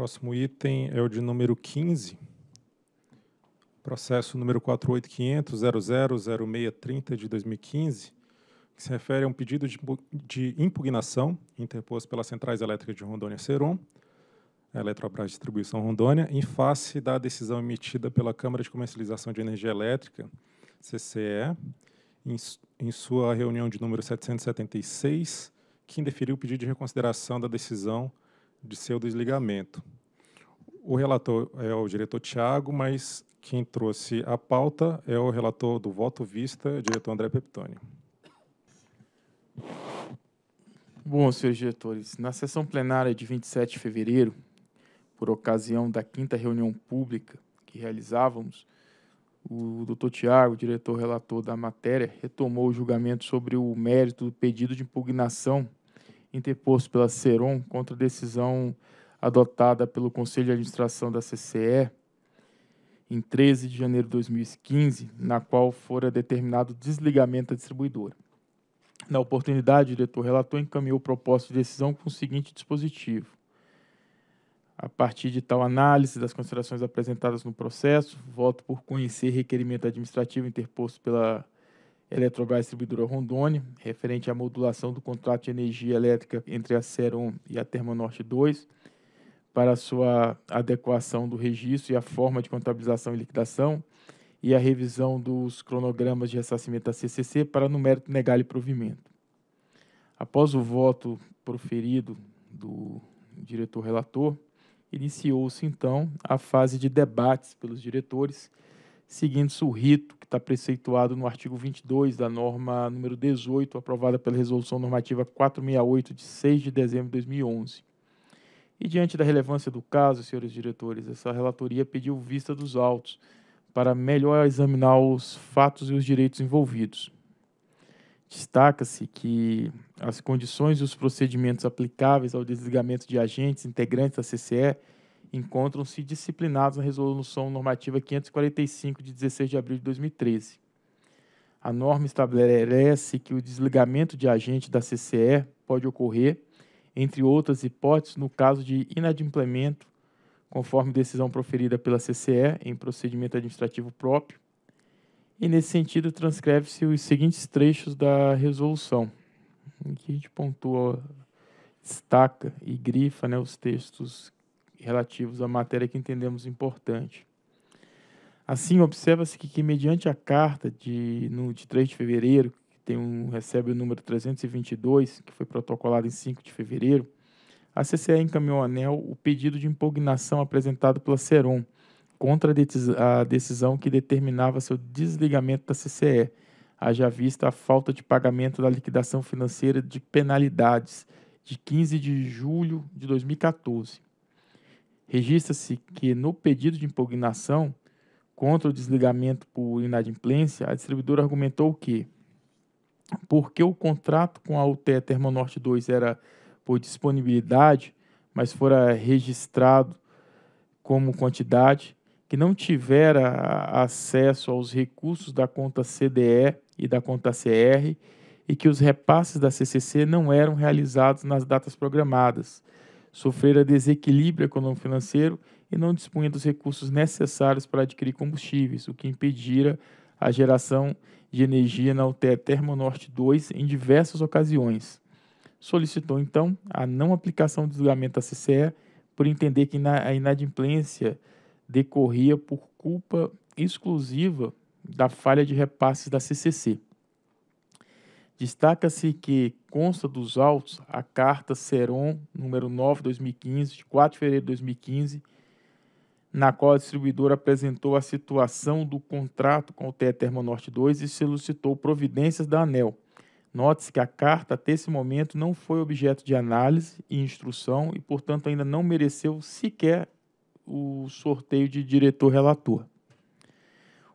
Próximo item é o de número 15. Processo número 48500000630 de 2015, que se refere a um pedido de impugnação interposto pelas centrais elétricas de Rondônia Seron, a Eletrobras Distribuição Rondônia, em face da decisão emitida pela Câmara de Comercialização de Energia Elétrica, CCE, em, em sua reunião de número 776, que indeferiu o pedido de reconsideração da decisão de seu desligamento. O relator é o diretor Tiago, mas quem trouxe a pauta é o relator do voto vista, diretor André Peptoni. Bom, senhores diretores, na sessão plenária de 27 de fevereiro, por ocasião da quinta reunião pública que realizávamos, o doutor Tiago, diretor relator da matéria, retomou o julgamento sobre o mérito do pedido de impugnação interposto pela Ceron contra a decisão adotada pelo Conselho de Administração da CCE em 13 de janeiro de 2015, na qual fora determinado desligamento da distribuidora. Na oportunidade, o diretor relator encaminhou o propósito de decisão com o seguinte dispositivo. A partir de tal análise das considerações apresentadas no processo, voto por conhecer requerimento administrativo interposto pela Eletrobras Distribuidora Rondônia, referente à modulação do contrato de energia elétrica entre a Seron e a Termonorte 2, para sua adequação do registro e a forma de contabilização e liquidação, e a revisão dos cronogramas de ressarcimento da CCC para no mérito negar-lhe provimento. Após o voto proferido do diretor relator, iniciou-se então a fase de debates pelos diretores seguindo-se o rito que está preceituado no artigo 22 da norma número 18, aprovada pela Resolução Normativa 468, de 6 de dezembro de 2011. E diante da relevância do caso, senhores diretores, essa relatoria pediu vista dos autos para melhor examinar os fatos e os direitos envolvidos. Destaca-se que as condições e os procedimentos aplicáveis ao desligamento de agentes integrantes da CCE encontram-se disciplinados na Resolução Normativa 545, de 16 de abril de 2013. A norma estabelece que o desligamento de agente da CCE pode ocorrer, entre outras hipóteses, no caso de inadimplemento, conforme decisão proferida pela CCE em procedimento administrativo próprio. E, nesse sentido, transcreve-se os seguintes trechos da resolução, em que a gente pontua, destaca e grifa né, os textos relativos à matéria que entendemos importante. Assim, observa-se que, que, mediante a carta de, no, de 3 de fevereiro, que tem um, recebe o número 322, que foi protocolado em 5 de fevereiro, a CCE encaminhou ao ANEL o pedido de impugnação apresentado pela Seron contra a decisão que determinava seu desligamento da CCE, haja vista a falta de pagamento da liquidação financeira de penalidades de 15 de julho de 2014. Registra-se que no pedido de impugnação contra o desligamento por inadimplência, a distribuidora argumentou que, porque o contrato com a UTE Termonorte 2 era por disponibilidade, mas fora registrado como quantidade, que não tivera acesso aos recursos da conta CDE e da conta CR e que os repasses da CCC não eram realizados nas datas programadas sofrera desequilíbrio econômico-financeiro e não dispunha dos recursos necessários para adquirir combustíveis, o que impedira a geração de energia na UTE Termonorte 2 em diversas ocasiões. Solicitou, então, a não aplicação do julgamento da CCE por entender que a inadimplência decorria por culpa exclusiva da falha de repasses da CCC. Destaca-se que consta dos autos a carta Seron número 9/2015, de 4 de fevereiro de 2015, na qual a distribuidora apresentou a situação do contrato com o TE Norte 2 e solicitou providências da ANEL. Note-se que a carta até esse momento não foi objeto de análise e instrução e, portanto, ainda não mereceu sequer o sorteio de diretor relator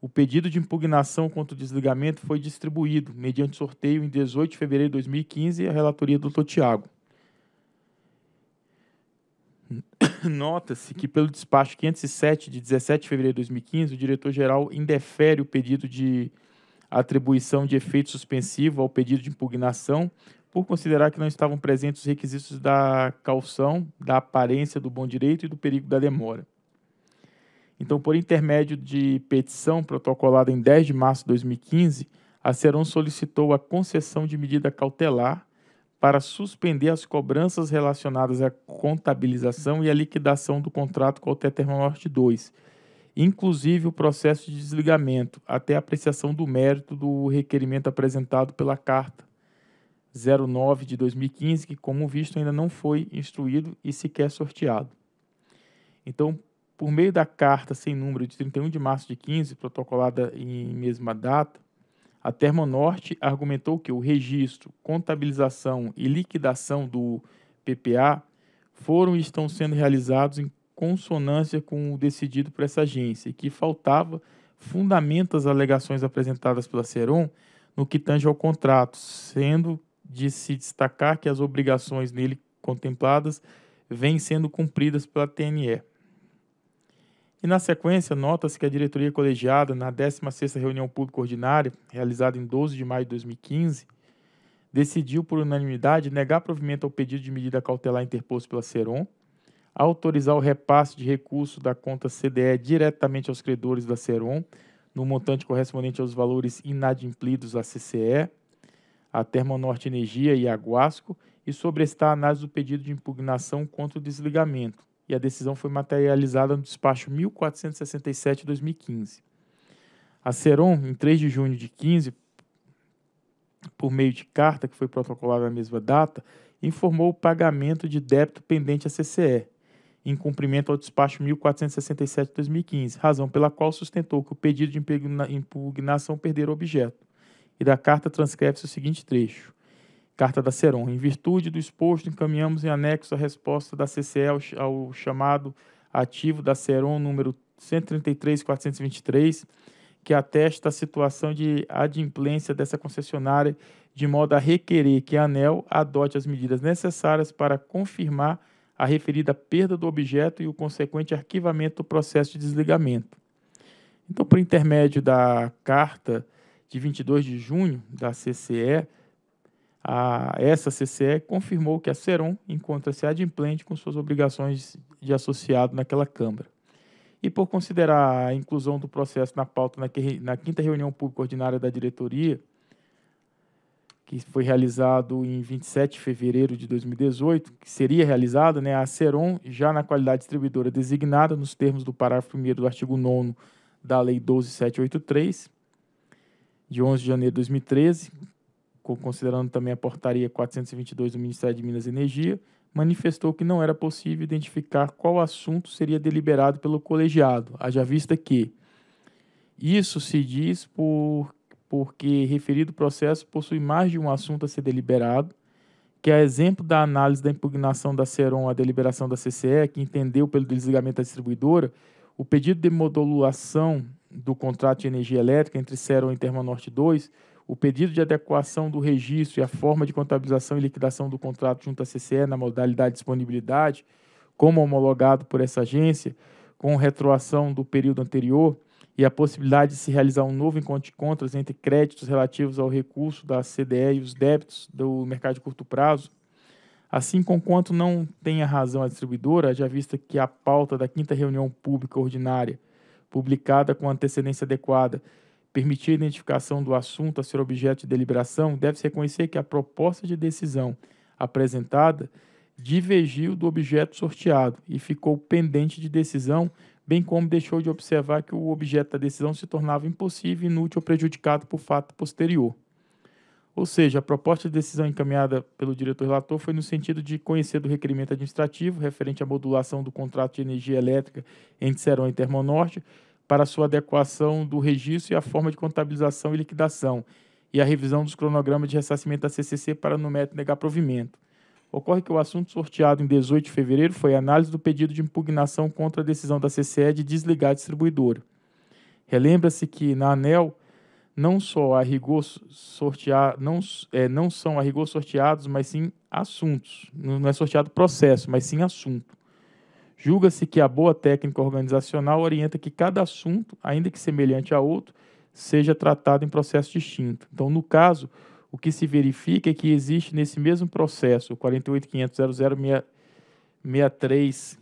o pedido de impugnação contra o desligamento foi distribuído, mediante sorteio, em 18 de fevereiro de 2015, à relatoria do Dr. Tiago. Nota-se que, pelo despacho 507 de 17 de fevereiro de 2015, o diretor-geral indefere o pedido de atribuição de efeito suspensivo ao pedido de impugnação, por considerar que não estavam presentes os requisitos da calção, da aparência do bom direito e do perigo da demora. Então, por intermédio de petição protocolada em 10 de março de 2015, a Ceron solicitou a concessão de medida cautelar para suspender as cobranças relacionadas à contabilização e à liquidação do contrato com o Norte 2, inclusive o processo de desligamento, até a apreciação do mérito do requerimento apresentado pela Carta 09 de 2015, que, como visto, ainda não foi instruído e sequer sorteado. Então, por meio da carta sem número de 31 de março de 15, protocolada em mesma data, a Termonorte argumentou que o registro, contabilização e liquidação do PPA foram e estão sendo realizados em consonância com o decidido por essa agência e que faltava fundamento às alegações apresentadas pela Ceron no que tange ao contrato, sendo de se destacar que as obrigações nele contempladas vêm sendo cumpridas pela TNE. E na sequência, nota-se que a diretoria colegiada, na 16ª reunião pública ordinária, realizada em 12 de maio de 2015, decidiu por unanimidade negar provimento ao pedido de medida cautelar interposto pela Seron, autorizar o repasse de recursos da conta CDE diretamente aos credores da Seron, no montante correspondente aos valores inadimplidos à CCE, à Termonorte Energia e à Guasco, e sobrestar a análise do pedido de impugnação contra o desligamento e a decisão foi materializada no despacho 1467-2015. A Ceron, em 3 de junho de 15, por meio de carta que foi protocolada na mesma data, informou o pagamento de débito pendente à CCE, em cumprimento ao despacho 1467-2015, razão pela qual sustentou que o pedido de impugnação perdera objeto. E da carta transcreve-se o seguinte trecho. Carta da Seron. Em virtude do exposto, encaminhamos em anexo a resposta da CCE ao, ao chamado ativo da Seron número 133.423, que atesta a situação de adimplência dessa concessionária, de modo a requerer que a ANEL adote as medidas necessárias para confirmar a referida perda do objeto e o consequente arquivamento do processo de desligamento. Então, por intermédio da carta de 22 de junho da CCE, a, essa CCE confirmou que a Seron encontra-se adimplente com suas obrigações de associado naquela Câmara. E por considerar a inclusão do processo na pauta na quinta reunião pública ordinária da diretoria, que foi realizado em 27 de fevereiro de 2018, que seria realizada, né, a Seron, já na qualidade distribuidora designada nos termos do parágrafo 1 do artigo 9 da Lei 12783, de 11 de janeiro de 2013, considerando também a portaria 422 do Ministério de Minas e Energia, manifestou que não era possível identificar qual assunto seria deliberado pelo colegiado, haja vista que isso se diz por, porque referido processo possui mais de um assunto a ser deliberado, que é exemplo da análise da impugnação da Ceron à deliberação da CCE, que entendeu pelo desligamento da distribuidora, o pedido de modulação do contrato de energia elétrica entre Ceron e Termanorte 2 o pedido de adequação do registro e a forma de contabilização e liquidação do contrato junto à CCE na modalidade de disponibilidade, como homologado por essa agência, com retroação do período anterior, e a possibilidade de se realizar um novo encontro de contas entre créditos relativos ao recurso da CDE e os débitos do mercado de curto prazo, assim conquanto não tenha razão a distribuidora, já vista que a pauta da quinta reunião pública ordinária, publicada com antecedência adequada Permitir a identificação do assunto a ser objeto de deliberação, deve-se reconhecer que a proposta de decisão apresentada divergiu do objeto sorteado e ficou pendente de decisão, bem como deixou de observar que o objeto da decisão se tornava impossível, inútil ou prejudicado por fato posterior. Ou seja, a proposta de decisão encaminhada pelo diretor relator foi no sentido de conhecer do requerimento administrativo referente à modulação do contrato de energia elétrica entre Serão e Termonorte, para sua adequação do registro e a forma de contabilização e liquidação, e a revisão dos cronogramas de ressarcimento da CCC para no método negar provimento. Ocorre que o assunto sorteado em 18 de fevereiro foi a análise do pedido de impugnação contra a decisão da CCE de desligar a distribuidora. Relembra-se que na ANEL não só a rigor sortear, não, é, não são a rigor sorteados, mas sim assuntos. Não é sorteado processo, mas sim assunto. Julga-se que a boa técnica organizacional orienta que cada assunto, ainda que semelhante a outro, seja tratado em processo distinto. Então, no caso, o que se verifica é que existe nesse mesmo processo, 48.500.00630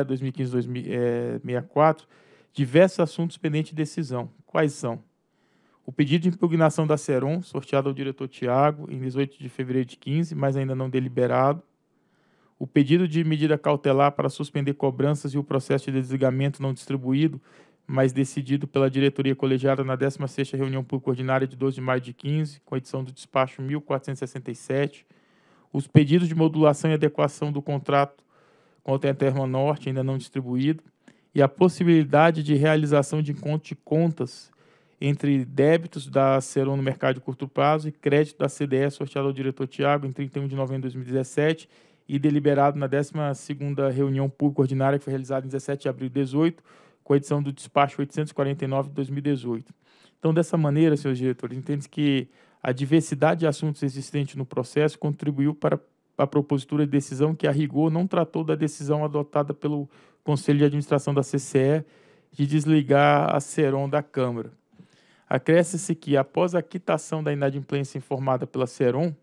é 2015 é, diversos assuntos pendentes de decisão. Quais são? o pedido de impugnação da Seron, sorteado ao diretor Tiago, em 18 de fevereiro de 15, mas ainda não deliberado. O pedido de medida cautelar para suspender cobranças e o processo de desligamento não distribuído, mas decidido pela diretoria colegiada na 16ª reunião pública ordinária de 12 de maio de 15, com edição do despacho 1467. Os pedidos de modulação e adequação do contrato com a termo Norte, ainda não distribuído. E a possibilidade de realização de encontro de contas entre débitos da Ceron no mercado de curto prazo e crédito da CDE sorteado ao diretor Tiago em 31 de novembro de 2017 e deliberado na 12ª reunião pública ordinária que foi realizada em 17 de abril de 2018, com a edição do despacho 849 de 2018. Então, dessa maneira, senhores diretores, entende que a diversidade de assuntos existentes no processo contribuiu para a propositura de decisão que, a rigor, não tratou da decisão adotada pelo Conselho de Administração da CCE de desligar a Ceron da Câmara. Acresce-se que, após a quitação da inadimplência informada pela CEROM,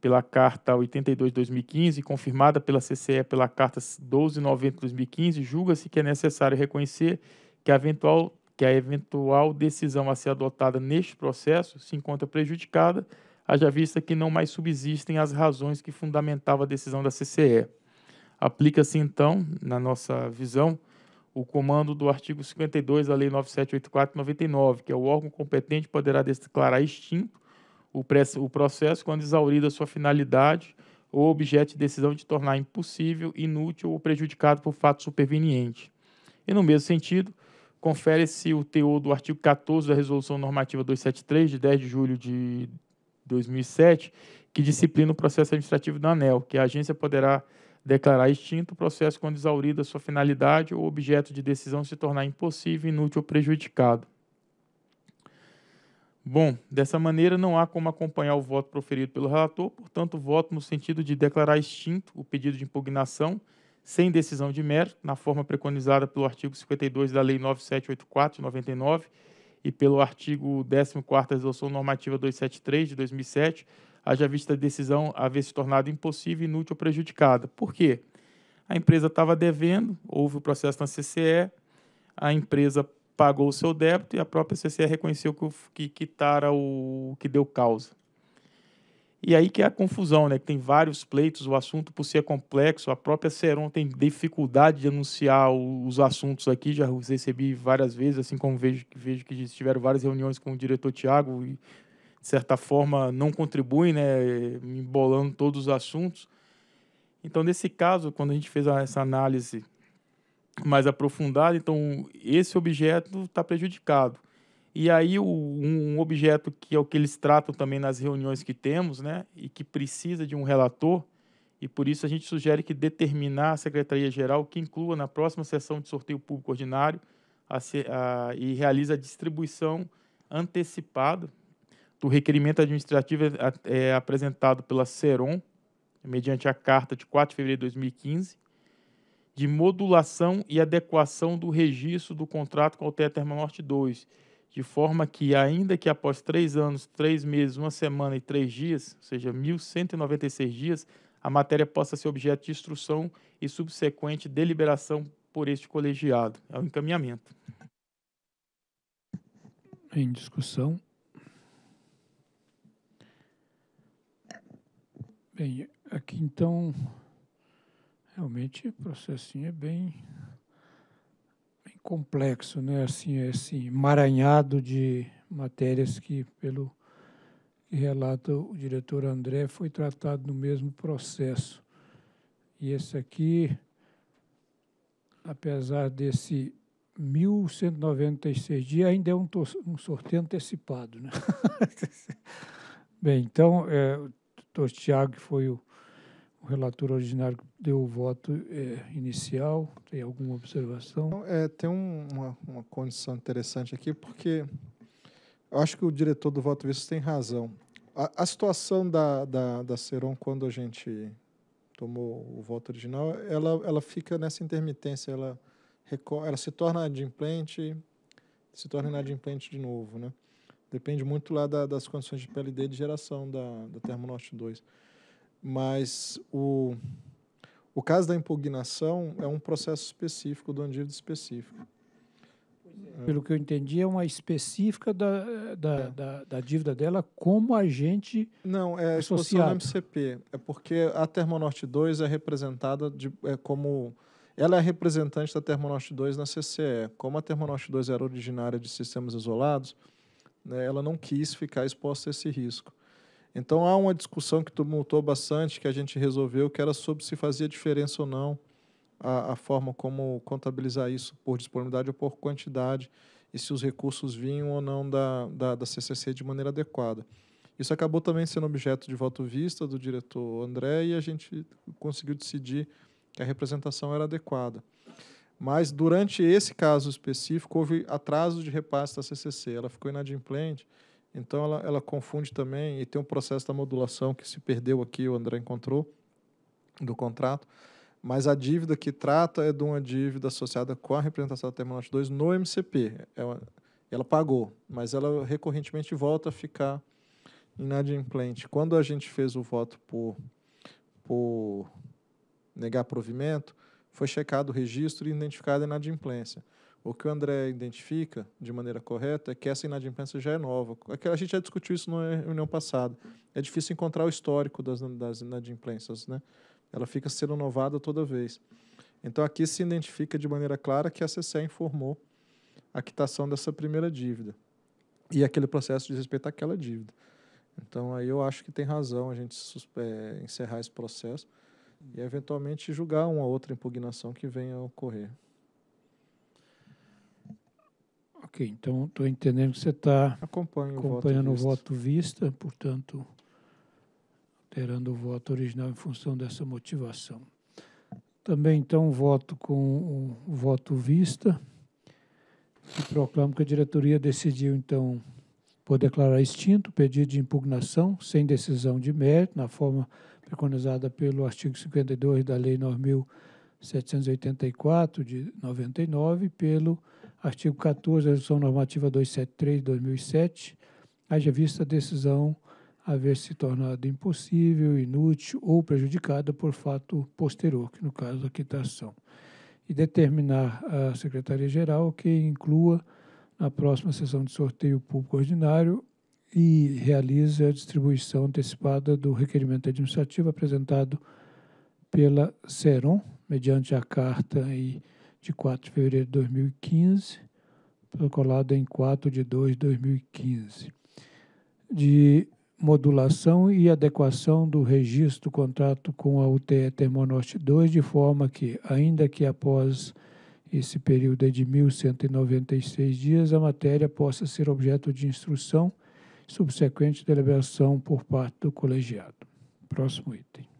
pela Carta 82 de 2015, confirmada pela CCE pela Carta 1290 de 2015, julga-se que é necessário reconhecer que a, eventual, que a eventual decisão a ser adotada neste processo se encontra prejudicada, haja vista que não mais subsistem as razões que fundamentavam a decisão da CCE. Aplica-se, então, na nossa visão, o comando do artigo 52 da Lei 9784/99, que é o órgão competente poderá declarar extinto o, o processo quando exaurida sua finalidade ou objeto de decisão de tornar impossível, inútil ou prejudicado por fato superveniente. E no mesmo sentido, confere-se o teor do artigo 14 da Resolução Normativa 273 de 10 de julho de 2007, que disciplina o processo administrativo da ANEL, que a agência poderá declarar extinto o processo quando exaurida sua finalidade ou objeto de decisão se tornar impossível, inútil ou prejudicado. Bom, dessa maneira não há como acompanhar o voto proferido pelo relator, portanto, voto no sentido de declarar extinto o pedido de impugnação sem decisão de mérito, na forma preconizada pelo artigo 52 da Lei 9784 de 99 e pelo artigo 14 da Resolução Normativa 273 de 2007, haja vista a decisão haver se tornado impossível, inútil ou prejudicada. Por quê? A empresa estava devendo, houve o processo na CCE, a empresa pagou o seu débito e a própria CCE reconheceu que, que quitara o que deu causa. E aí que é a confusão, né? Que tem vários pleitos, o assunto por ser complexo, a própria Seron tem dificuldade de anunciar os assuntos aqui, já recebi várias vezes, assim como vejo, vejo que tiveram várias reuniões com o diretor Tiago e de certa forma, não contribuem, né, embolando todos os assuntos. Então, nesse caso, quando a gente fez essa análise mais aprofundada, então esse objeto está prejudicado. E aí, um objeto que é o que eles tratam também nas reuniões que temos, né, e que precisa de um relator, e por isso a gente sugere que determinar a Secretaria-Geral que inclua na próxima sessão de sorteio público ordinário a, a, e realize a distribuição antecipada do requerimento administrativo é, é apresentado pela Ceron mediante a carta de 4 de fevereiro de 2015, de modulação e adequação do registro do contrato com a UTE Norte 2, de forma que, ainda que após três anos, três meses, uma semana e três dias, ou seja, 1.196 dias, a matéria possa ser objeto de instrução e subsequente deliberação por este colegiado. É o encaminhamento. Em discussão. Bem, aqui então, realmente o processinho é bem, bem complexo, né? Assim, assim emaranhado de matérias que, pelo que relata o diretor André, foi tratado no mesmo processo. E esse aqui, apesar desse 1196 dias, ainda é um, um sorteio antecipado. Né? Bem, então, é, doutor Tiago, que foi o, o relator originário que deu o voto é, inicial. Tem alguma observação? Então, é, tem um, uma, uma condição interessante aqui, porque eu acho que o diretor do voto visto tem razão. A, a situação da, da, da Ceron, quando a gente tomou o voto original, ela, ela fica nessa intermitência, ela, ela se torna adimplente, se torna inadimplente de novo, né? Depende muito lá da, das condições de PLD de geração da, da Termonorte 2. Mas o, o caso da impugnação é um processo específico, do uma específico. É. Pelo que eu entendi, é uma específica da, da, é. da, da, dívida dela como agente Não, é associado. MCP. É porque a Termonorte 2 é representada de, é como... Ela é representante da Termonorte 2 na CCE. Como a Termonorte 2 era originária de sistemas isolados, né, ela não quis ficar exposta a esse risco. Então há uma discussão que tumultou bastante, que a gente resolveu, que era sobre se fazia diferença ou não a, a forma como contabilizar isso por disponibilidade ou por quantidade e se os recursos vinham ou não da, da, da CCC de maneira adequada. Isso acabou também sendo objeto de voto vista do diretor André e a gente conseguiu decidir que a representação era adequada. Mas durante esse caso específico houve atraso de repasse da CCC, ela ficou inadimplente, então ela, ela confunde também e tem um processo da modulação que se perdeu aqui, o André encontrou, do contrato. Mas a dívida que trata é de uma dívida associada com a representação da Terminal 2 no MCP. Ela, é ela pagou, mas ela recorrentemente volta a ficar inadimplente. Quando a gente fez o voto por, por negar provimento, foi checado o registro e identificada a inadimplência. O que o André identifica de maneira correta é que essa inadimplência já é nova. É a gente já discutiu isso na reunião passada. É difícil encontrar o histórico das, das inadimplências, né? Ela fica sendo novada toda vez. Então aqui se identifica de maneira clara que a CCE informou a quitação dessa primeira dívida e aquele processo de respeito àquela dívida. Então aí eu acho que tem razão a gente eh, encerrar esse processo e eventualmente julgar uma outra impugnação que venha a ocorrer. Ok, então estou entendendo que você está acompanhando o voto, vista. vista, portanto, alterando o voto original em função dessa motivação. Também, então, voto com o voto vista e proclamo que a diretoria decidiu, então, por declarar extinto o pedido de impugnação sem decisão de mérito, na forma preconizada pelo artigo 52 da Lei 9.784, de 99, pelo artigo 14 da Resolução Normativa 273, de 2007, haja vista a decisão haver se tornado impossível, inútil ou prejudicada por fato posterior, que no caso da quitação, e determinar à Secretaria-Geral que inclua na próxima sessão de sorteio público ordinário e realize a distribuição antecipada do requerimento administrativo apresentado pela SERON, mediante a carta de 4 de fevereiro de 2015, protocolada em 4 de 2 de 2015, de modulação e adequação do registro do contrato com a UTE Termonorte 2, de forma que, ainda que após esse período é de 1.196 dias, a matéria possa ser objeto de instrução subsequente deliberação por parte do colegiado. Próximo item.